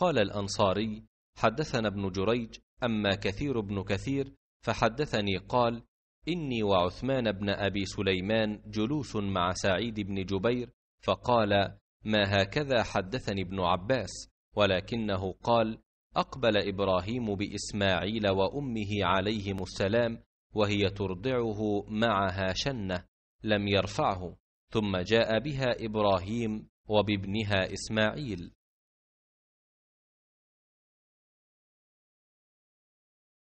قال الأنصاري حدثنا ابن جريج أما كثير بن كثير فحدثني قال إني وعثمان بن أبي سليمان جلوس مع سعيد بن جبير فقال ما هكذا حدثني ابن عباس ولكنه قال أقبل إبراهيم بإسماعيل وأمه عليهم السلام وهي ترضعه معها شنة لم يرفعه ثم جاء بها إبراهيم وبابنها إسماعيل